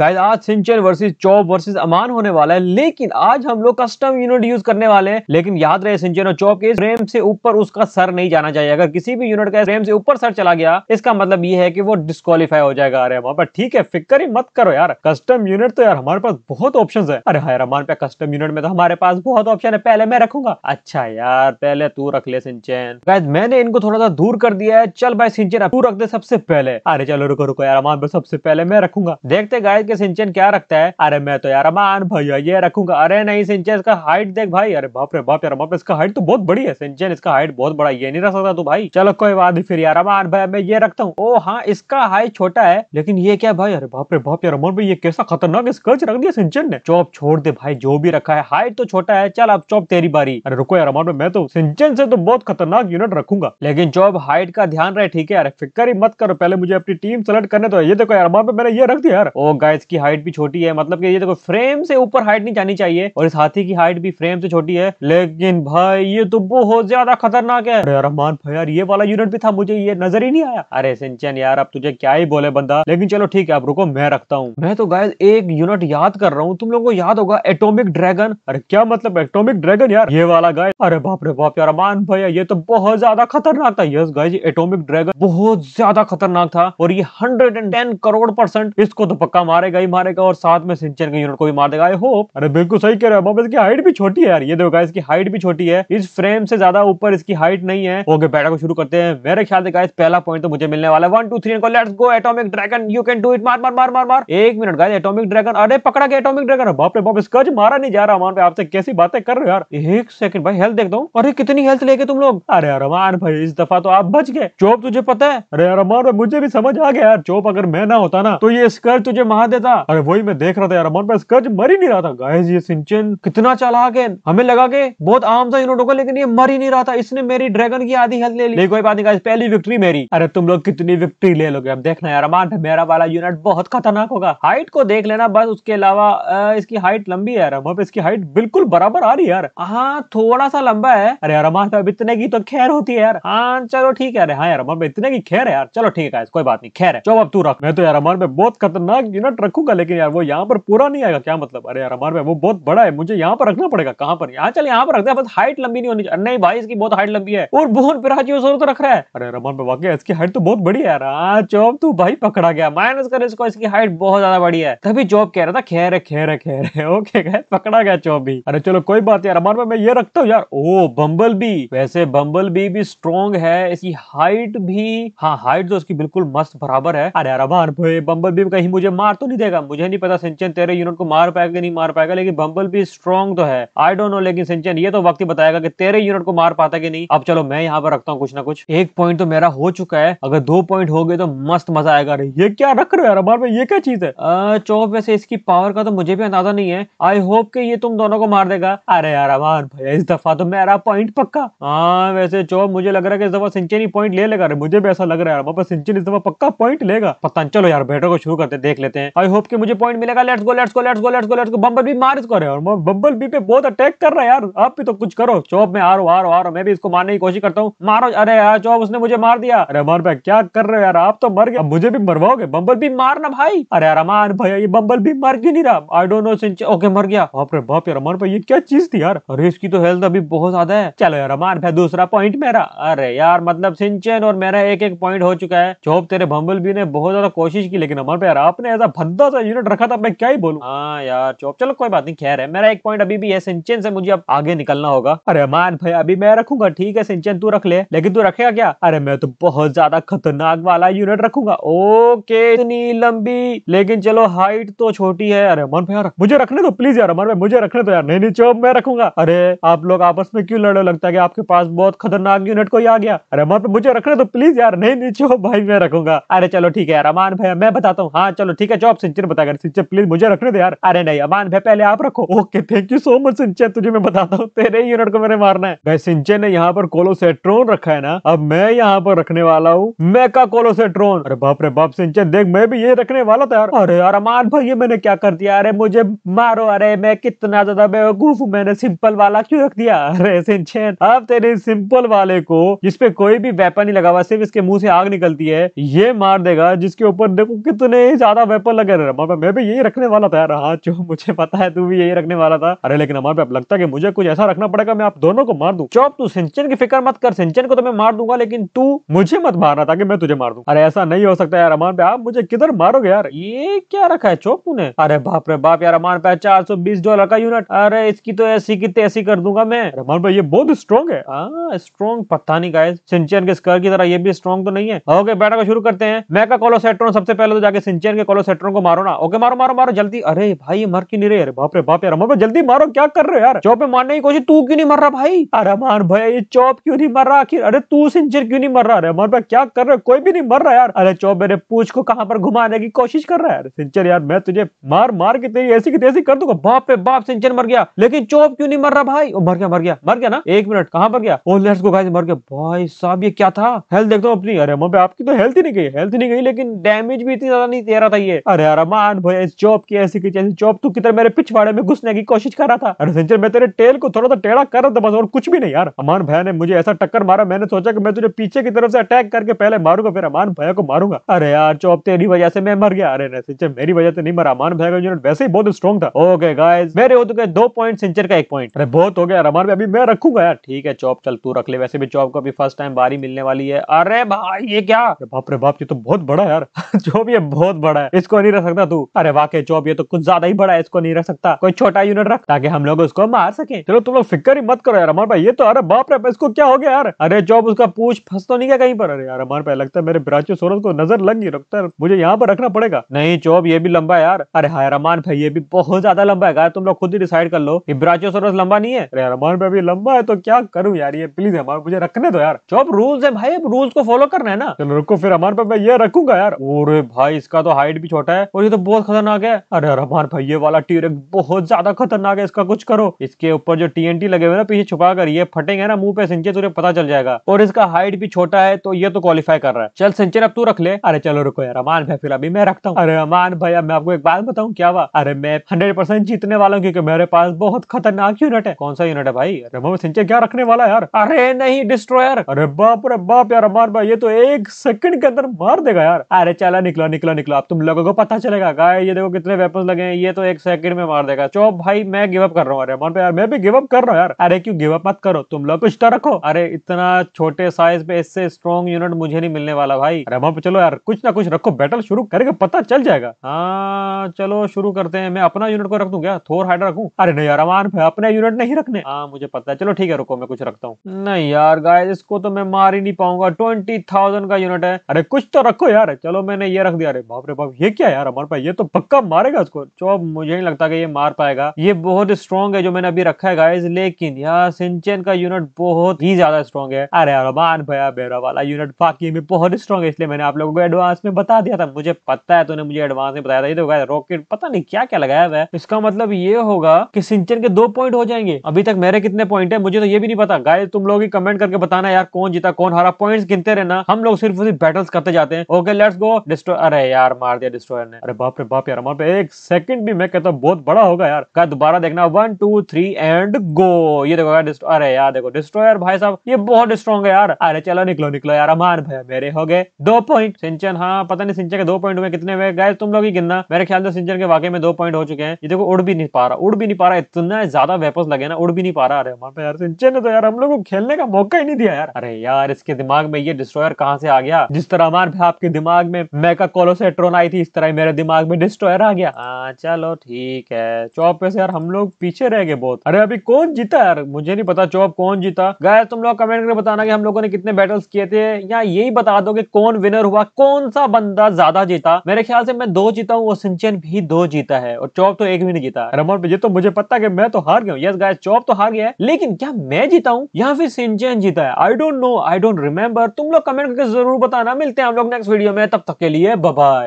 guys आज सिंचन versus चौप versus अमान होने वाला है लेकिन आज हम लोग कस्टम यूनिट यूज करने वाले हैं लेकिन याद रहे सिंचन और चौब के फ्रेम से ऊपर उसका सर नहीं जाना चाहिए अगर किसी भी यूनिट का फ्रेम से ऊपर सर चला गया इसका मतलब ये है कि वो डिस्कालीफाई हो जाएगा अरे वहां पर ठीक है फिक्र ही मत करो यार कस्टम यूनिट तो यार हमारे पास बहुत ऑप्शन है अरे हाँ रमान पे कस्टम यूनिट में तो हमारे पास बहुत ऑप्शन है पहले मैं रखूंगा अच्छा यार पहले तू रख ले सिंचन गाइस मैंने इनको थोड़ा सा दूर कर दिया है चल भाई सिंचन तू रख दे सबसे पहले अरे चलो रुको रुको यार रमान पे सबसे पहले मैं रखूंगा देखते गाइस के सिंचन क्या रखता है अरे मैं तो यार मान भैया ये रखूंगा अरे नहीं सिंचन इसका हाइट देख भाई अरे बाप रे बाप यार अमान इसका हाइट तो बहुत बड़ी है सिंचन इसका हाइट बहुत बड़ा ये नहीं रख सकता तू भाई चलो कोई बात फिर यार मान भैया मैं ये रखता हूँ ओ हाँ इसका हाइट छोटा है लेकिन ये क्या भाई अरे बाप रे बाप यार अमान भाई ये कैसा खतरनाक स्कर्च रख दिया सिंचन ने चौप छोड़ दे भाई जो भी रखा है हाइट तो छोटा है चल अब चौप तेरी बारी अरे रुको यार अमान मैं तो सिंचन से तो बहुत खतरनाक यूनिट रखूंगा लेकिन चौप हाइट का ध्यान रहे ठीक है यार फिक्र ही मत करो पहले मुझे अपनी टीम सेलेक्ट करने तो ये देखो यार मैंने ये रख दिया यार ओ गाय इसकी हाइट भी छोटी है मतलब कि ये देखो फ्रेम से ऊपर हाइट नहीं जानी चाहिए और इस हाथी की हाइट भी फ्रेम से छोटी है लेकिन भाई ये तो बहुत ज्यादा खतरनाक है अरे रहमान भाई यार ये वाला यूनिट भी था मुझे ये नजर ही नहीं आया अरे सिंचन यार अब तुझे क्या ही बोले बंदा लेकिन चलो ठीक है आप रुको मैं रखता हूँ मैं तो गाय एक यूनिट याद कर रहा हूँ तुम लोग को याद होगा एटोमिक ड्रैगन अरे क्या मतलब एटोमिक ड्रैगन यार ये वाला गाय अरे बाप रे बाप यार अमान भैया ये तो बहुत ज्यादा खतरनाक था यस गाय एटोमिक ड्रैगन बहुत ज्यादा खतरनाक था और ये हंड्रेड करोड़ परसेंट इसको तो पक्का मारे मारेगा ही मारेगा और साथ में सिंचन का यूनिट को भी मार देगा आई होप अरे बिल्कुल सही कह रहे हो इसकी हाइट भी छोटी है यार ये देखो इसकी हाइट भी छोटी है इस फ्रेम से ज्यादा ऊपर इसकी हाइट नहीं है ओके बैठा को शुरू करते हैं मेरे ख्याल से गाइस पहला पॉइंट तो मुझे मिलने वाला है वन टू थ्री को let's go atomic dragon you can do it मार मार मार मार मार एक मिनट गाय एटोमिक ड्रैगन अरे पकड़ा गया एटोमिक ड्रैगन बाप रे बाप इसका मारा नहीं जा रहा हमारे आपसे कैसी बातें कर रहे हो यार एक सेकंड भाई हेल्थ देखता हूँ अरे कितनी हेल्थ लेके तुम लोग अरे अरमान भाई इस दफा तो आप बच गए चोप तुझे पता है अरे अरमान मुझे भी समझ आ गया यार चोप अगर मैं ना होता ना तो ये स्कर्ज तुझे महादेव देते अरे वही मैं देख रहा था यार अमन पास कर्ज मर ही नहीं रहा था गाइस ये सिंचन कितना चालाक है हमें लगा के बहुत आम था यूनिटों को लेकिन ये मर ही नहीं रहा था इसने मेरी ड्रैगन की आधी हेल्थ ले ली कोई बात नहीं पहली विक्ट्री मेरी अरे तुम लोग कितनी विक्ट्री ले लोगे अब देखना यार अमान मेरा वाला यूनिट बहुत खतरनाक होगा हाइट को देख लेना बस उसके अलावा इसकी हाइट लंबी है यार अमन इसकी हाइट बिल्कुल बराबर आ रही है यार हाँ थोड़ा सा लंबा है अरे यार अमान अब इतने की तो खैर होती है यार हाँ चलो ठीक है अरे हाँ यार अमन इतने की खैर है यार चलो ठीक है कोई बात नहीं खैर है चलो अब तू रख मैं तो यार अमन पे बहुत खतरनाक यूनिट रखूंगा लेकिन यार वो यहाँ पर पूरा नहीं आएगा क्या मतलब अरे यार हमारे में वो बहुत बड़ा है मुझे यहाँ पर रखना पड़ेगा कहाँ पर यहाँ चल यहाँ पर रखते हैं बस हाइट लंबी नहीं होनी चाहिए नहीं भाई इसकी बहुत हाइट लंबी है और बहुत भुवन पिराजियोसोर तो रख रहा है अरे रमन में वाकई इसकी हाइट तो बहुत बड़ी है यार चौब तू भाई पकड़ा गया माइनस कर इसको इसकी हाइट बहुत ज्यादा बड़ी है तभी जॉब कह रहा था खेर है खेर है खेर है ओके गए पकड़ा गया चौब भी अरे चलो कोई बात यार हमारे में ये रखता हूँ यार ओ बम्बल बी वैसे बम्बल बी भी स्ट्रॉन्ग है इसकी हाइट भी हाँ हाइट तो उसकी बिल्कुल मस्त बराबर है अरे यार बम्बल बी कहीं मुझे मार तो नहीं देगा मुझे नहीं पता सिंचन तेरे यूनिट को मार पाएगा कि नहीं मार पाएगा लेकिन बम्बल भी स्ट्रॉन्ग तो है आई डोंट नो लेकिन सिंचन ये तो वक्त ही बताएगा कि तेरे यूनिट को मार पाता कि नहीं अब चलो मैं यहाँ पर रखता हूँ कुछ ना कुछ एक पॉइंट तो मेरा हो चुका है अगर दो पॉइंट हो गए तो मस्त मजा आएगा अरे ये क्या रख रहे हो यार बार ये क्या चीज है चौक वैसे इसकी पावर का तो मुझे भी अंदाजा नहीं है आई होप के ये तुम दोनों को मार देगा अरे यार अमान भैया इस दफा तो मेरा पॉइंट पक्का हाँ वैसे चौक मुझे लग रहा है कि इस दफा सिंचन ही पॉइंट ले लेगा अरे मुझे भी ऐसा लग रहा है यार सिंचन इस दफा पक्का पॉइंट लेगा पता चलो यार बेटो को शुरू करते देख लेते हैं आई होप कि मुझे पॉइंट मिलेगा let's go let's go let's go let's go let's go बम्बल भी मार इसको और बम्बल बी पे बहुत अटैक कर रहा है यार आप भी तो कुछ करो चौब में आरो आरो आरो मैं भी इसको मारने की कोशिश करता हूँ मारो अरे यार चौब उसने मुझे मार दिया अरे अमर भाई क्या कर रहे हो यार आप तो मर गए मुझे भी मरवाओगे बम्बल बी मारना भाई अरे यार अमान भाई ये बम्बल भी मर क्यों नहीं रहा आई डोंट नो सिंच ओके मर गया बाप रे बाप यार अमान भाई ये क्या चीज थी यार अरे इसकी तो हेल्थ अभी बहुत ज्यादा है चलो यार अमान भाई दूसरा पॉइंट मेरा अरे यार मतलब सिंचन और मेरा एक एक पॉइंट हो चुका है चौब तेरे बम्बल बी ने बहुत ज्यादा कोशिश की लेकिन अमान भाई यार आपने ऐसा गंदा सा यूनिट रखा था मैं क्या ही बोलू हाँ यार चौप चलो कोई बात नहीं खैर है मेरा एक पॉइंट अभी भी है सिंचन से मुझे अब आगे निकलना होगा अरे मान भाई अभी मैं रखूंगा ठीक है सिंचन तू रख ले लेकिन तू रखेगा क्या अरे मैं तो बहुत ज्यादा खतरनाक वाला यूनिट रखूंगा ओके इतनी लंबी लेकिन चलो हाइट तो छोटी है अरे अमन भाई मुझे रखने दो प्लीज यार अमन भाई मुझे रखने दो यार नहीं नहीं चौप मैं रखूंगा अरे आप लोग आपस में क्यों लड़ो लगता है आपके पास बहुत खतरनाक यूनिट कोई आ गया अरे अमन मुझे रखने दो प्लीज यार नहीं नहीं चौप भाई मैं रखूंगा अरे चलो ठीक है यार अमान भाई मैं बताता हूँ हाँ चलो ठीक है चौप आप सिंचन बताकर सिंचन प्लीज मुझे रखने दे यार अरे नहीं अमान भाई पहले आप रखो okay thank you so much सिंचन तुझे मैं बताता हूँ तेरे यूनिट को मैंने मारना है भाई सिंचन ने यहाँ पर कोलोसेट्रोन रखा है ना अब मैं यहाँ पर रखने वाला हूँ मेका कोलोसेट्रोन अरे बाप रे बाप सिंचन देख मैं भी ये रखने वाला था यार अरे यार अमान भाई ये मैंने क्या कर दिया अरे मुझे मारो अरे मैं कितना ज्यादा बेवकूफ हूँ मैंने सिंपल वाला क्यों रख दिया अरे सिंचन अब तेरे सिंपल वाले को जिसपे कोई भी वेपन नहीं लगा हुआ सिर्फ इसके मुंह से आग निकलती है ये मार देगा जिसके ऊपर देखो कितने ज्यादा वेपन लगे कह रहे हैं मैं भी यही रखने वाला था यार हाँ जो मुझे पता है तू भी यही रखने वाला था अरे लेकिन हमारे पे लगता है कि मुझे कुछ ऐसा रखना पड़ेगा मैं आप दोनों को मार दू चौप तू सिंचन की फिक्र मत कर सिंचन को तो मैं मार दूंगा लेकिन तू मुझे मत मारना ताकि मैं तुझे मार दू अरे ऐसा नहीं हो सकता यार अमान पे आप मुझे किधर मारोगे यार ये क्या रखा है चौप तूने अरे बाप रे बाप यार अमान पे चार सौ बीस डॉलर का यूनिट अरे इसकी तो ऐसी की तैसी कर दूंगा मैं अमान पे ये बहुत स्ट्रॉन्ग है स्ट्रॉन्ग हाँ, पता नहीं गाय सिंचन के स्कर की तरह ये भी स्ट्रॉन्ग तो नहीं है ओके बैठा को शुरू करते हैं मैं का कॉलोसेट्रॉन सबसे पहले तो जाके सिंचन के कॉलोसेट्रॉन को मारो ना ओके मारो मारो मारो जल्दी अरे भाई मर क्यों नहीं रहे अरे बाप रे बाप यार अमर जल्दी मारो क्या कर रहे हो यार चौपे मारने की कोशिश तू क्यों नहीं मर रहा भाई अरे अमर भाई ये चौप क्यों नहीं मर रहा आखिर अरे तू सिंचर क्यों नहीं मर रहा अरे अमर भाई क्या कर रहे हो कोई भी नहीं मर रहा यार अरे चौप मेरे पूछ को कहां पर घुमाने की कोशिश कर रहा है अरे सिंचर यार मैं तुझे मार मार के तेरी ऐसी की तैसी कर दूंगा बाप रे बाप सिंचर मर गया लेकिन चौप क्यों नहीं मर रहा भाई मर गया मर गया मर गया ना एक मिनट कहां पर गया ओ लेट्स गो गाइस मर गया भाई साहब ये क्या था हेल्थ देखता हूँ अपनी अरे अमर आपकी तो हेल्थ ही नहीं गई हेल्थ नहीं गई लेकिन डैमेज भी इतनी ज्यादा नहीं दे रहा था ये अरे यार अमान भैया इस चौप की ऐसी की जैसी चौप तू कितने मेरे पिछवाड़े में घुसने की कोशिश कर रहा था अरे संजय मैं तेरे टेल को थोड़ा सा टेढ़ा कर रहा था बस और कुछ भी नहीं यार अमान भैया ने मुझे ऐसा टक्कर मारा मैंने सोचा कि मैं तुझे पीछे की तरफ से अटैक करके पहले मारूंगा फिर अमान भैया को मारूंगा अरे यार चौप तेरी वजह से मैं मर गया अरे नहीं संजय मेरी वजह से नहीं मरा अमान भैया का यूनिट वैसे ही बहुत स्ट्रॉन्ग था ओके गाइस मेरे हो तो गए दो पॉइंट सिंचर का एक पॉइंट अरे बहुत हो गया अमान भाई अभी मैं रखूंगा यार ठीक है चौप चल तू रख ले वैसे भी चौप को अभी फर्स्ट टाइम बारी मिलने वाली है अरे भाई ये क्या बाप रे बाप ये तो बहुत बड़ा यार जो भी है बहुत बड़ा है इसको नहीं रख सकता तू अरे वाकई चौप ये तो कुछ ज्यादा ही बड़ा है इसको नहीं रख सकता कोई छोटा यूनिट रख ताकि हम लोग उसको मार सके चलो तुम लोग फिक्र ही मत करो यार अमर भाई ये तो अरे बाप रे इसको क्या हो गया यार अरे चौप उसका पूछ फंस तो नहीं गया कहीं पर अरे यार अमर भाई लगता है मेरे ब्राचियोसोरस को नजर लग नहीं रखता मुझे यहाँ पर रखना पड़ेगा नहीं चौप ये भी लंबा है यार अरे हाँ रमान भाई ये भी बहुत ज्यादा लंबा है तुम लोग खुद ही डिसाइड कर लो कि सोरस लंबा नहीं है अरे रमान भाई भी लंबा है तो क्या करूँ यार ये प्लीज हमारे मुझे रखने दो यार चौप रूल्स है भाई अब रूल्स को फॉलो करना है ना चलो रुको फिर अमर भाई ये रखूंगा यार और भाई इसका तो हाइट भी छोटा है है और ये तो बहुत खतरनाक है अरे रहमान भाई ये वाला टीर बहुत ज्यादा खतरनाक है इसका कुछ करो इसके ऊपर जो टीएनटी लगे हुए ना पीछे छुपा कर ये फटेंगे ना मुंह पे सिंचे तुझे पता चल जाएगा और इसका हाइट भी छोटा है तो ये तो क्वालिफाई कर रहा है चल सिंचे अब तू रख ले अरे चलो रुको यार अमान भाई फिर अभी मैं रखता हूँ अरे अमान भाई अब मैं आपको एक बात बताऊँ क्या हुआ अरे मैं हंड्रेड जीतने वाला हूँ क्योंकि मेरे पास बहुत खतरनाक यूनिट है कौन सा यूनिट है भाई रमो सिंचे क्या रखने वाला है यार अरे नहीं डिस्ट्रॉयर अरे बाप रे बाप यार अमान भाई ये तो एक सेकंड के अंदर मार देगा यार अरे चला निकलो निकलो निकलो अब तुम लोगों को पता पता चलेगा गाय ये देखो कितने वेपन लगे हैं ये तो एक सेकंड में मार देगा चो भाई मैं गिव अप कर रहा हूँ अरे पे यार मैं भी गिव अप कर रहा हूँ यार अरे क्यों गिव अप मत करो तुम लोग कुछ तो रखो अरे इतना छोटे साइज पे इससे स्ट्रॉन्ग यूनिट मुझे नहीं मिलने वाला भाई अरे पे चलो यार कुछ ना कुछ रखो बैटल शुरू करेगा पता चल जाएगा हाँ चलो शुरू करते हैं मैं अपना यूनिट को रख दू क्या थोर हाइड रखू अरे नहीं यार अमान पे अपने यूनिट नहीं रखने हाँ मुझे पता है चलो ठीक है रुको मैं कुछ रखता हूँ नहीं यार गाय इसको तो मैं मार ही नहीं पाऊंगा ट्वेंटी थाउजेंड का यूनिट है अरे कुछ तो रखो यार चलो मैंने ये रख दिया अरे बाप रे बाप ये क्या है यार अमर भाई ये तो पक्का मारेगा उसको जो अब मुझे नहीं लगता कि ये मार पाएगा ये बहुत स्ट्रॉन्ग है जो मैंने अभी रखा है गाइज लेकिन यार सिंचन का यूनिट बहुत ही ज्यादा स्ट्रॉन्ग है अरे अरमान भैया बेरा वाला यूनिट बाकी में बहुत स्ट्रॉन्ग है इसलिए मैंने आप लोगों को एडवांस में बता दिया था मुझे पता है तूने मुझे एडवांस में बताया था ये तो रॉकेट पता नहीं क्या क्या लगाया हुआ है इसका मतलब ये होगा कि सिंचन के दो पॉइंट हो जाएंगे अभी तक मेरे कितने पॉइंट है मुझे तो ये भी नहीं पता गाय तुम लोग ही कमेंट करके बताना यार कौन जीता कौन हारा पॉइंट्स गिनते रहना हम लोग सिर्फ उसी बैटल्स करते जाते हैं ओके लेट्स गो डिस्ट्रॉय अरे यार मार दिया डिस्ट्रॉय करने अरे बाप रे बाप यार हमारे पे एक सेकंड भी मैं कहता हूँ बहुत बड़ा होगा यार का दोबारा देखना one two three and go ये देखो यार अरे यार देखो डिस्ट्रॉयर भाई साहब ये बहुत स्ट्रॉन्ग है यार अरे चलो निकलो निकलो यार अमान भाई मेरे हो गए दो पॉइंट सिंचन हाँ पता नहीं सिंचन के दो पॉइंट में कितने हुए गए तुम लोग ही गिनना मेरे ख्याल से सिंचन के वाकई में दो पॉइंट हो चुके हैं ये देखो उड़ भी नहीं पा रहा उड़ भी नहीं पा रहा इतना ज्यादा वेपस लगे ना उड़ भी नहीं पा रहा अरे हमारे यार सिंचन ने तो यार हम लोग को खेलने का मौका ही नहीं दिया यार अरे यार इसके दिमाग में ये डिस्ट्रॉयर कहाँ से आ गया जिस तरह हमारे भाई आपके दिमाग में मैका कोलोसेट्रोन आई थी इस तरह मेरे दिमाग में डिस्ट्रॉयर आ गया आ, हाँ, चलो ठीक है चौप पे से यार हम लोग पीछे रह गए बहुत अरे अभी कौन जीता यार मुझे नहीं पता चौप कौन जीता गाय तुम लोग कमेंट करके बताना कि हम लोगों ने कितने बैटल्स किए थे या यही बता दो कि कौन विनर हुआ कौन सा बंदा ज्यादा जीता मेरे ख्याल से मैं दो जीता हूँ वो सिंचन भी दो जीता है और चौप तो एक भी नहीं जीता रमन ये तो मुझे पता की मैं तो हार गया यस गाय चौप तो हार गया है लेकिन क्या मैं जीता हूँ या फिर सिंचन जीता है I don't know I don't remember तुम लोग कमेंट करके जरूर बताना मिलते हैं हम लोग नेक्स्ट वीडियो में तब तक के लिए बबाई